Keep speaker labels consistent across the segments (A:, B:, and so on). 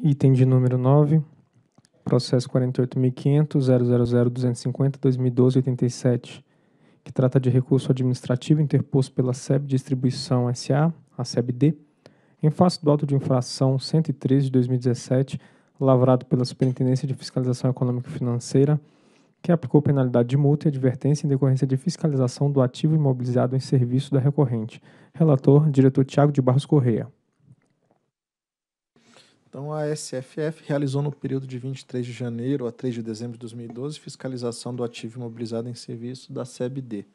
A: Item de número 9, processo 48.500.000.250.2012.87, que trata de recurso administrativo interposto pela SEB Distribuição S.A., a SEBD, em face do auto de infração 113 de 2017, lavrado pela Superintendência de Fiscalização Econômica e Financeira, que aplicou penalidade de multa e advertência em decorrência de fiscalização do ativo imobilizado em serviço da recorrente. Relator, diretor Tiago de Barros Correia.
B: Então, a SFF realizou no período de 23 de janeiro a 3 de dezembro de 2012 fiscalização do ativo imobilizado em serviço da CEBD.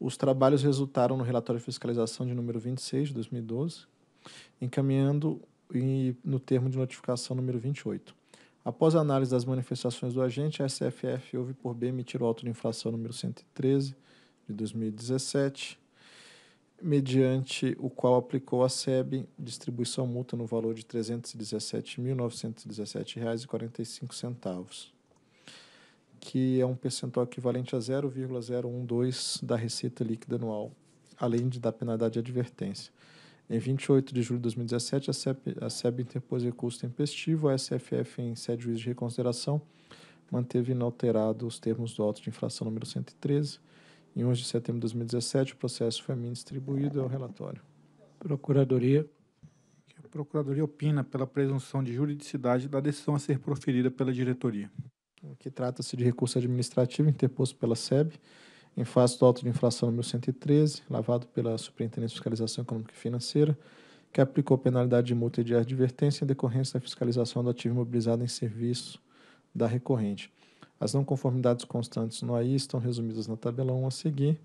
B: Os trabalhos resultaram no relatório de fiscalização de número 26 de 2012, encaminhando e no termo de notificação número 28. Após a análise das manifestações do agente, a SFF houve por bem emitir o auto de infração número 113 de 2017 mediante o qual aplicou a SEB distribuição mútua no valor de R$ 317.917,45, que é um percentual equivalente a 0,012 da receita líquida anual, além de da penalidade de advertência. Em 28 de julho de 2017, a SEB, a SEB interpôs recurso tempestivo, a SFF, em sede de juízo de reconsideração, manteve inalterados os termos do auto de infração número 113, em 11 de setembro de 2017, o processo foi a mim distribuído ao relatório. Procuradoria. A Procuradoria opina pela presunção de juridicidade da decisão a ser proferida pela diretoria. Aqui trata-se de recurso administrativo interposto pela SEB em face do auto de infração número 113, lavado pela Superintendência de Fiscalização Econômica e Financeira, que aplicou penalidade de multa e de advertência em decorrência da fiscalização do ativo imobilizado em serviço da recorrente. As não conformidades constantes no AI estão resumidas na tabela 1 a seguir,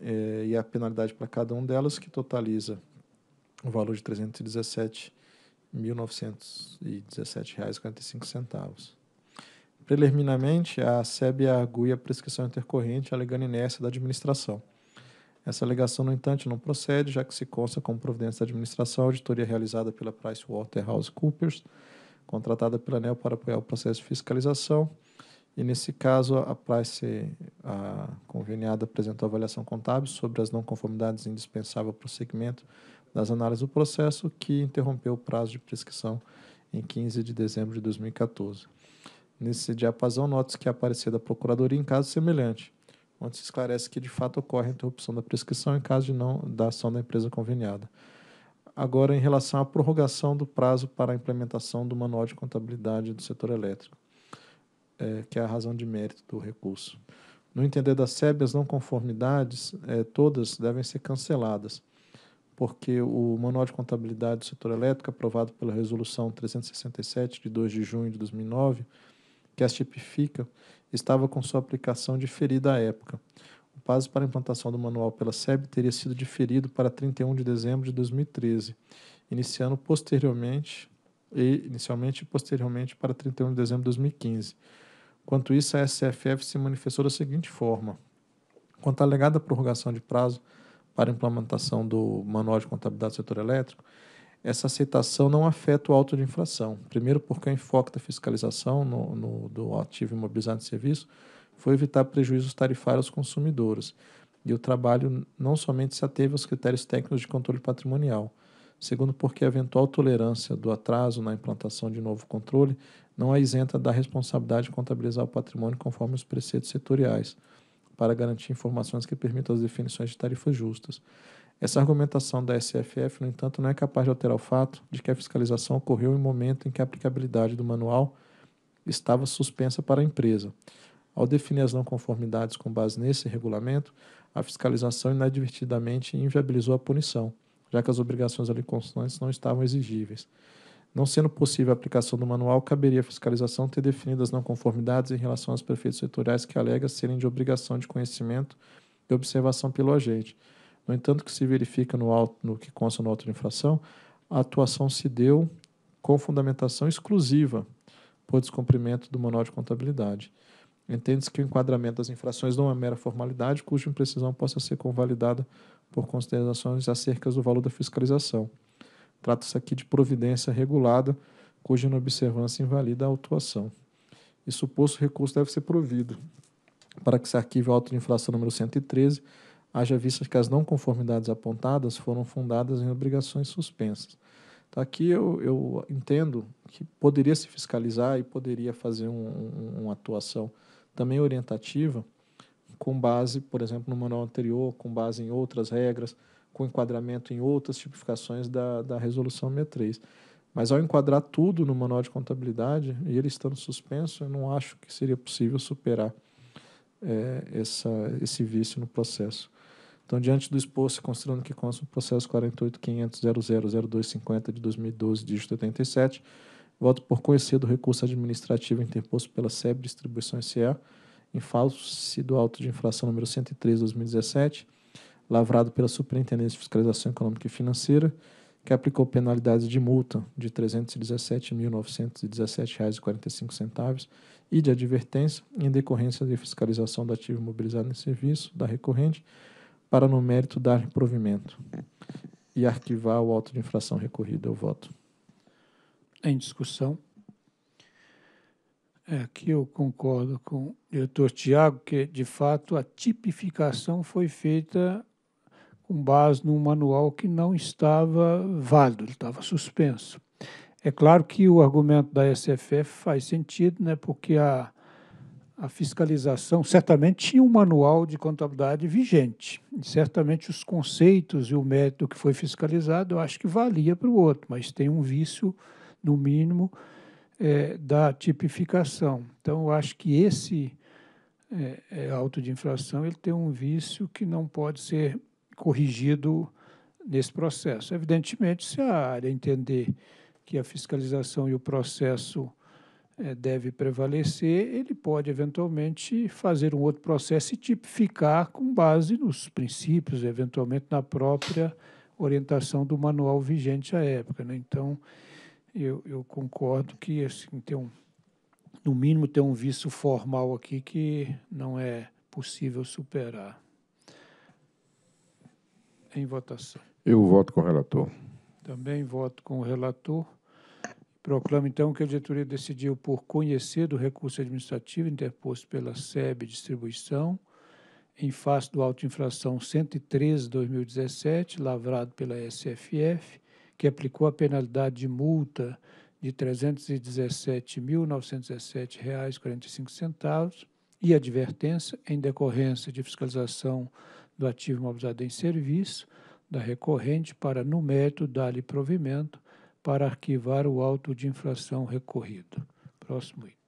B: eh, e a penalidade para cada uma delas, que totaliza o valor de R$ 317.917,45. Preliminarmente, a SEB argui a prescrição intercorrente alegando inércia da administração. Essa alegação, no entanto, não procede, já que se consta com providência da administração a auditoria realizada pela PricewaterhouseCoopers, contratada pela ANEL para apoiar o processo de fiscalização, e nesse caso, a Price a conveniada apresentou avaliação contábil sobre as não conformidades indispensáveis o seguimento das análises do processo, que interrompeu o prazo de prescrição em 15 de dezembro de 2014. Nesse diapasão, notas que é a parecer da Procuradoria em caso semelhante, onde se esclarece que de fato ocorre a interrupção da prescrição em caso de não da ação da empresa conveniada. Agora, em relação à prorrogação do prazo para a implementação do Manual de Contabilidade do Setor Elétrico é, que é a razão de mérito do recurso. No entender da SEB, as não conformidades, é, todas devem ser canceladas, porque o Manual de Contabilidade do Setor Elétrico, aprovado pela Resolução 367, de 2 de junho de 2009, que as tipifica, estava com sua aplicação diferida à época. O prazo para a implantação do manual pela SEB teria sido diferido para 31 de dezembro de 2013, iniciando posteriormente, e, inicialmente e posteriormente para 31 de dezembro de 2015. Quanto isso, a SFF se manifestou da seguinte forma. Quanto à alegada prorrogação de prazo para implementação do Manual de Contabilidade do Setor Elétrico, essa aceitação não afeta o auto de infração. Primeiro, porque o enfoque da fiscalização no, no, do ativo imobilizado de serviço foi evitar prejuízos tarifários aos consumidores. E o trabalho não somente se ateve aos critérios técnicos de controle patrimonial, Segundo, porque a eventual tolerância do atraso na implantação de novo controle não é isenta da responsabilidade de contabilizar o patrimônio conforme os preceitos setoriais, para garantir informações que permitam as definições de tarifas justas. Essa argumentação da SFF, no entanto, não é capaz de alterar o fato de que a fiscalização ocorreu em momento em que a aplicabilidade do manual estava suspensa para a empresa. Ao definir as não conformidades com base nesse regulamento, a fiscalização inadvertidamente inviabilizou a punição, já que as obrigações ali constantes não estavam exigíveis. Não sendo possível a aplicação do manual, caberia à fiscalização ter definido as não conformidades em relação aos prefeitos setoriais que alega serem de obrigação de conhecimento e observação pelo agente. No entanto, que se verifica no, auto, no que consta no auto de infração, a atuação se deu com fundamentação exclusiva por descumprimento do manual de contabilidade. Entende-se que o enquadramento das infrações não é mera formalidade, cuja imprecisão possa ser convalidada por considerações acerca do valor da fiscalização. Trata-se aqui de providência regulada, cuja inobservância invalida a autuação. E suposto recurso deve ser provido para que se arquive o auto de infração número 113, haja vista que as não conformidades apontadas foram fundadas em obrigações suspensas. Então, aqui eu, eu entendo que poderia se fiscalizar e poderia fazer um, um, uma atuação também orientativa com base, por exemplo, no manual anterior, com base em outras regras, com enquadramento em outras tipificações da, da resolução 63. Mas ao enquadrar tudo no manual de contabilidade, e ele estando suspenso, eu não acho que seria possível superar é, essa, esse vício no processo. Então, diante do exposto, considerando que consta o processo 48.500.000250 de 2012, dígito 87, voto por conhecer do recurso administrativo interposto pela SEB Distribuição S.A., em face do auto de infração número 103 2017, lavrado pela Superintendência de Fiscalização Econômica e Financeira, que aplicou penalidades de multa de R$ 317.917,45 e de advertência em decorrência de fiscalização do ativo imobilizado em serviço da recorrente para, no mérito, dar provimento e arquivar o auto de infração recorrido. Eu voto.
A: Em discussão. É, aqui eu concordo com o diretor Tiago, que, de fato, a tipificação foi feita com base num manual que não estava válido, ele estava suspenso. É claro que o argumento da SFF faz sentido, né, porque a, a fiscalização certamente tinha um manual de contabilidade vigente. E certamente os conceitos e o método que foi fiscalizado, eu acho que valia para o outro, mas tem um vício, no mínimo, é, da tipificação. Então, eu acho que esse é, é, auto de infração ele tem um vício que não pode ser corrigido nesse processo. Evidentemente, se a área entender que a fiscalização e o processo é, deve prevalecer, ele pode eventualmente fazer um outro processo e tipificar com base nos princípios, eventualmente na própria orientação do manual vigente à época. Né? Então, eu, eu concordo que assim, tem um, no mínimo tem um vício formal aqui que não é possível superar. Em votação. Eu voto com o relator. Também voto com o relator. Proclamo, então, que a diretoria decidiu por conhecer do recurso administrativo interposto pela SEB Distribuição, em face do auto infração 113-2017, lavrado pela SFF, que aplicou a penalidade de multa de R$ 317.917,45 e advertência em decorrência de fiscalização do ativo imobilizado em serviço da recorrente para, no mérito, dar-lhe provimento para arquivar o auto de infração recorrido. Próximo item.